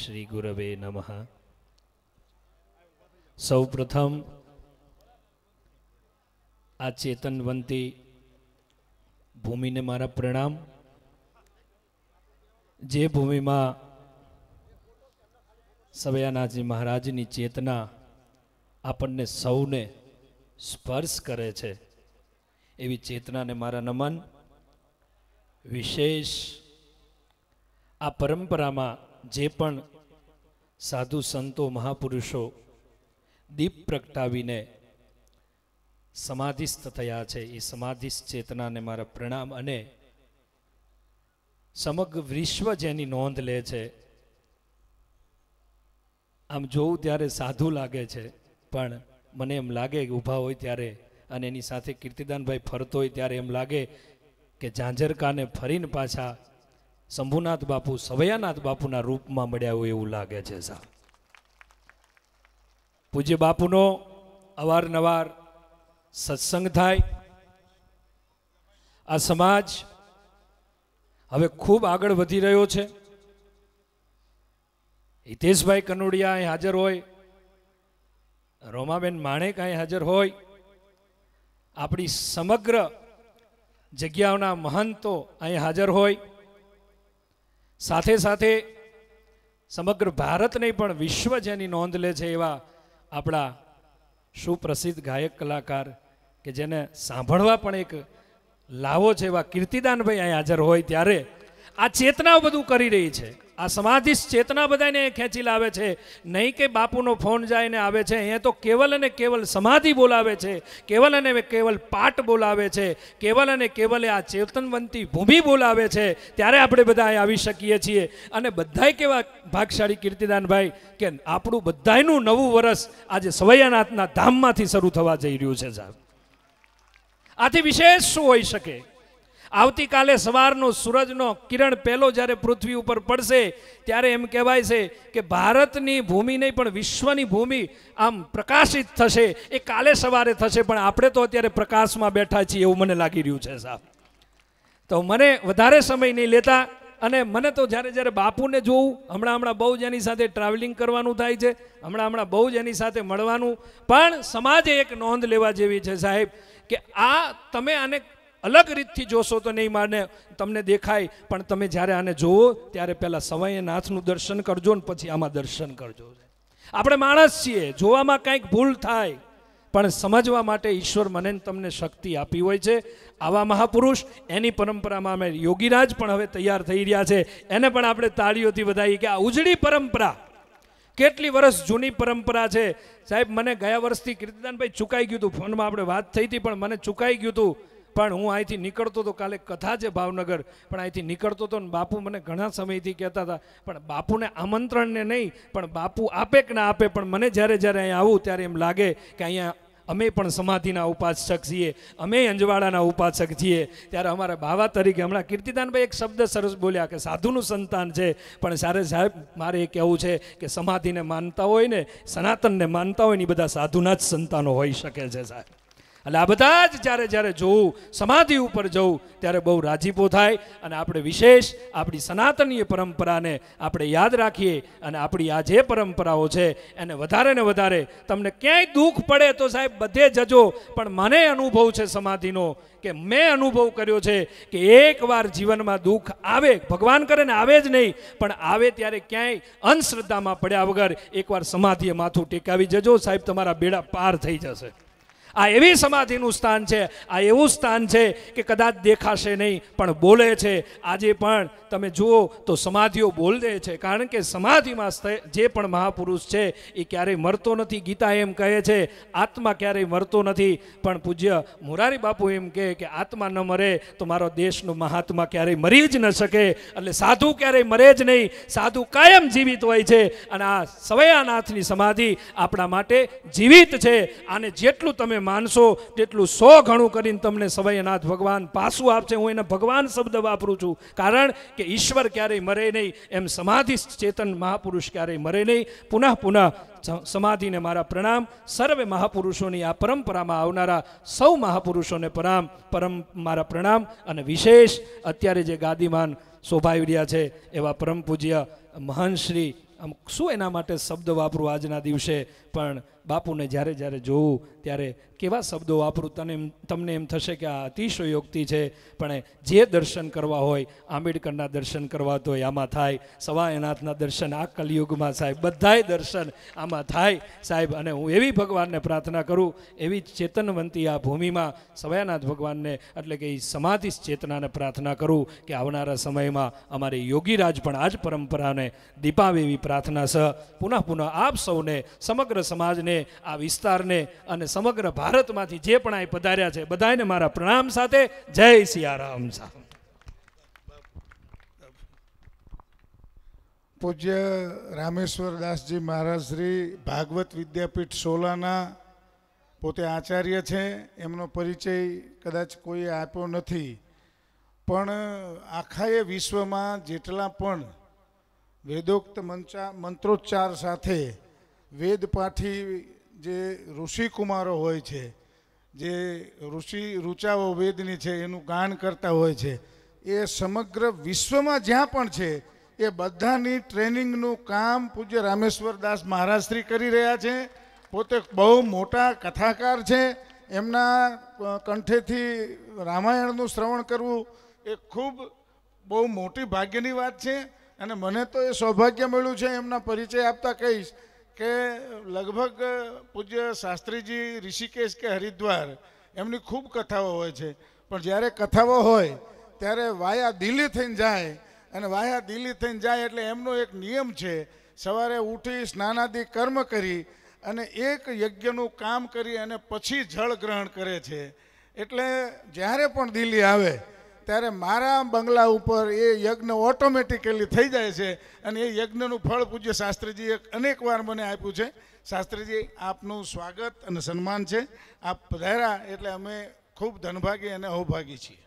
શ્રી ગુરવે નમઃ સૌ પ્રથમ આ ચેતનવંતી ભૂમિને મારા પ્રણામ જે ભૂમિમાં સવયાનાજી મહારાજની ચેતના આપણને સૌને સ્પર્શ કરે છે એવી ચેતનાને મારા નમન વિશેષ આ પરંપરામાં જે પણ સાધુ સંતો મહાપુરુષો દીપ પ્રગટાવીને સમાધિસ્થ થયા છે એ સમાધિસ્થ ચેતનાને મારા પ્રણામ અને સમગ્ર વિશ્વ જેની નોંધ લે છે આમ જોવું ત્યારે સાધુ લાગે છે પણ મને એમ લાગે કે ઊભા હોય ત્યારે અને એની સાથે કીર્તિદાનભાઈ ફરતો હોય ત્યારે એમ લાગે કે ઝાંઝરકાને ફરીને પાછા શંભુનાથ બાપુ સવયાનાથ બાપુના રૂપમાં મળ્યા હોય એવું લાગે છે સા પૂજ્ય બાપુનો અવારનવાર સત્સંગ થાય આ સમાજ હવે ખૂબ આગળ વધી રહ્યો છે હિતેશભાઈ કનોડિયા અહીં હાજર હોય રોમાબેન માણેક અહીં હાજર હોય આપણી સમગ્ર જગ્યાઓના મહંતો અહીં હાજર હોય સાથે સાથે સમગ્ર ભારતને પણ વિશ્વ જેની નોંધ લે છે એવા આપણા સુપ્રસિદ્ધ ગાયક કલાકાર કે જેને સાંભળવા પણ એક લાવો છે એવા કીર્તિદાનભાઈ અહીં હાજર હોય ત્યારે આ ચેતનાઓ બધું કરી રહી છે આ સમાધિસ્થ ચેતના બધાને ખેંચી લાવે છે નહીં કે બાપુનો ફોન જાયને આવે છે અહીંયા તો કેવલ અને કેવલ સમાધિ બોલાવે છે કેવલ અને કેવલ પાઠ બોલાવે છે કેવલ અને કેવલે આ ચેતનવંતી ભૂમિ બોલાવે છે ત્યારે આપણે બધા આવી શકીએ છીએ અને બધાય કેવા ભાગશાળી કીર્તિદાનભાઈ કે આપણું બધાયનું નવું વર્ષ આજે સવૈયાનાથના ધામમાંથી શરૂ થવા જઈ રહ્યું છે સાહેબ આથી વિશેષ શું હોઈ શકે આવતીકાલે સવારનો સૂરજનો કિરણ પહેલો જ્યારે પૃથ્વી ઉપર પડશે ત્યારે એમ કહેવાય છે કે ભારતની ભૂમિ નહીં પણ વિશ્વની ભૂમિ આમ પ્રકાશિત થશે એ કાલે સવારે થશે પણ આપણે તો અત્યારે પ્રકાશમાં બેઠા છીએ એવું મને લાગી રહ્યું છે સાહેબ તો મને વધારે સમય નહીં લેતા અને મને તો જ્યારે જ્યારે બાપુને જોઉં હમણાં હમણાં બહુ જ એની સાથે ટ્રાવેલિંગ કરવાનું થાય છે હમણાં હમણાં બહુ જ એની સાથે મળવાનું પણ સમાજે એક નોંધ લેવા જેવી છે સાહેબ કે આ તમે આને અલગ રીતથી જોશો તો નહીં માને તમને દેખાય પણ તમે જ્યારે આને જોવો ત્યારે પહેલાં સમયે નાથનું દર્શન કરજો ને પછી આમાં દર્શન કરજો આપણે માણસ છીએ જોવામાં કાંઈક ભૂલ થાય પણ સમજવા માટે ઈશ્વર મને તમને શક્તિ આપી હોય છે આવા મહાપુરુષ એની પરંપરામાં અમે યોગીરાજ પણ હવે તૈયાર થઈ રહ્યા છે એને પણ આપણે તાળીઓથી વધાવી કે આ ઉજળી પરંપરા કેટલી વર્ષ જૂની પરંપરા છે સાહેબ મને ગયા વર્ષથી કીર્તિદાનભાઈ ચૂકાઈ ગયું હતું ફોનમાં આપણે વાત થઈ હતી પણ મને ચૂકાઈ ગયું હતું પણ હું અહીંથી નીકળતો હતો કાલે કથા છે ભાવનગર પણ અહીંથી નીકળતો હતો ને બાપુ મને ઘણા સમયથી કહેતા હતા પણ બાપુને આમંત્રણને નહીં પણ બાપુ આપે કે ના આપે પણ મને જ્યારે જ્યારે અહીંયા આવું ત્યારે એમ લાગે કે અહીંયા અમે પણ સમાધિના ઉપાસક છીએ અમે અંજવાળાના ઉપાસક છીએ ત્યારે અમારા બાવા તરીકે હમણાં કીર્તિદાનભાઈ એક શબ્દ સરસ બોલ્યા કે સાધુનું સંતાન છે પણ સારે સાહેબ મારે એ કહેવું છે કે સમાધિને માનતા હોય ને સનાતનને માનતા હોય ને એ બધા સાધુના જ સંતાનો હોઈ શકે છે સાહેબ એટલે આ બધા જ જ્યારે જ્યારે જોઉં સમાધિ ઉપર જવું ત્યારે બહુ રાજીપો થાય અને આપણે વિશેષ આપણી સનાતનીય પરંપરાને આપણે યાદ રાખીએ અને આપણી આ જે પરંપરાઓ છે એને વધારે ને વધારે તમને ક્યાંય દુઃખ પડે તો સાહેબ બધે જજો પણ મને અનુભવ છે સમાધિનો કે મેં અનુભવ કર્યો છે કે એકવાર જીવનમાં દુઃખ આવે ભગવાન કરે ને આવે જ નહીં પણ આવે ત્યારે ક્યાંય અંધશ્રદ્ધામાં પડ્યા વગર એકવાર સમાધિએ માથું ટેકાવી જજો સાહેબ તમારા બેડા પાર થઈ જશે આ એવી સમાધિનું સ્થાન છે આ એવું સ્થાન છે કે કદાચ દેખાશે નહીં પણ બોલે છે આજે પણ તમે જુઓ તો સમાધિઓ બોલે છે કારણ કે સમાધિમાં જે પણ મહાપુરુષ છે એ ક્યારેય મરતો નથી ગીતા એમ કહે છે આત્મા ક્યારેય મરતો નથી પણ પૂજ્ય મોરારી બાપુ એમ કહે કે આત્મા ન મરે તો મારો દેશનો મહાત્મા ક્યારેય મરી જ ન શકે એટલે સાધુ ક્યારેય મરે જ નહીં સાધુ કાયમ જીવિત હોય છે અને આ સવયાનાથની સમાધિ આપણા માટે જીવિત છે આને જેટલું તમે માનશો તેટલું સો ઘણું કરીને તમને સવયનાથ ભગવાન પાછું આપશે હું એને ભગવાન શબ્દ વાપરું છું કારણ કે ઈશ્વર ક્યારેય મરે નહીં એમ સમાધિ ચેતન મહાપુરુષ ક્યારેય મરે નહીં પુનઃ પુનઃ સમાધિને મારા પ્રણામ સર્વે મહાપુરુષોની આ પરંપરામાં આવનારા સૌ મહાપુરુષોને પ્રણામ પરમ મારા પ્રણામ અને વિશેષ અત્યારે જે ગાદીમાન શોભાવી રહ્યા છે એવા પરમ પૂજ્ય મહાન શ્રી આમ શું એના માટે શબ્દ વાપરું આજના દિવસે પણ બાપુને જ્યારે જ્યારે જોઉં ત્યારે કેવા શબ્દો વાપરું તને તમને એમ થશે કે આ અતિશયોક્તિ છે પણ જે દર્શન કરવા હોય આંબેડકરના દર્શન કરવા તો આમાં થાય સવાયનાથના દર્શન આ કલયુગમાં સાહેબ બધાય દર્શન આમાં થાય સાહેબ અને હું એવી ભગવાનને પ્રાર્થના કરું એવી ચેતનવંતી આ ભૂમિમાં સવાયાનાથ ભગવાનને એટલે કે એ સમાધિ ચેતનાને પ્રાર્થના કરું કે આવનારા સમયમાં અમારે યોગીરાજ પણ આ જ પરંપરાને દીપાવે એવી પ્રાર્થના સ પુનઃ પુનઃ આપ સૌને સમગ્ર સમાજને ગામને આ વિસ્તારને અને સમગ્ર ભારતમાંથી જે પણ અહીં પધાર્યા છે બધાને મારા પ્રણામ સાથે જય સિયારામ સાહેબ પૂજ્ય રામેશ્વર દાસજી મહારાજ શ્રી ભાગવત વિદ્યાપીઠ સોલાના પોતે આચાર્ય છે એમનો પરિચય કદાચ કોઈએ આપ્યો નથી પણ આખા એ વિશ્વમાં જેટલા પણ વેદોક્ત મંચા મંત્રોચ્ચાર સાથે વેદપાઠી જે ઋષિકુમારો હોય છે જે ઋષિ ઋચાઓ વેદની છે એનું ગાન કરતા હોય છે એ સમગ્ર વિશ્વમાં જ્યાં પણ છે એ બધાની ટ્રેનિંગનું કામ પૂજ્ય રામેશ્વર દાસ મહારાજશ્રી કરી રહ્યા છે પોતે બહુ મોટા કથાકાર છે એમના કંઠેથી રામાયણનું શ્રવણ કરવું એ ખૂબ બહુ મોટી ભાગ્યની વાત છે અને મને તો એ સૌભાગ્ય મળ્યું છે એમના પરિચય આપતા કહીશ કે લગભગ પૂજ્ય શાસ્ત્રીજી ઋષિકેશ કે હરિદ્વાર એમની ખૂબ કથાઓ હોય છે પણ જ્યારે કથાઓ હોય ત્યારે વાયા દિલ્હી થઈને જાય અને વાયા દિલ્હી થઈને જાય એટલે એમનો એક નિયમ છે સવારે ઉઠી સ્નાનાદિ કર્મ કરી અને એક યજ્ઞનું કામ કરી અને પછી જળ ગ્રહણ કરે છે એટલે જ્યારે પણ દિલ્હી આવે ત્યારે મારા બંગલા ઉપર એ યજ્ઞ ઓટોમેટિકલી થઈ જાય છે અને એ યજ્ઞનું ફળ પૂજ્ય શાસ્ત્રીજીએ અનેક વાર મને આપ્યું છે શાસ્ત્રીજી આપનું સ્વાગત અને સન્માન છે આપ પધાર્યા એટલે અમે ખૂબ ધનભાગી અને અહોભાગી છીએ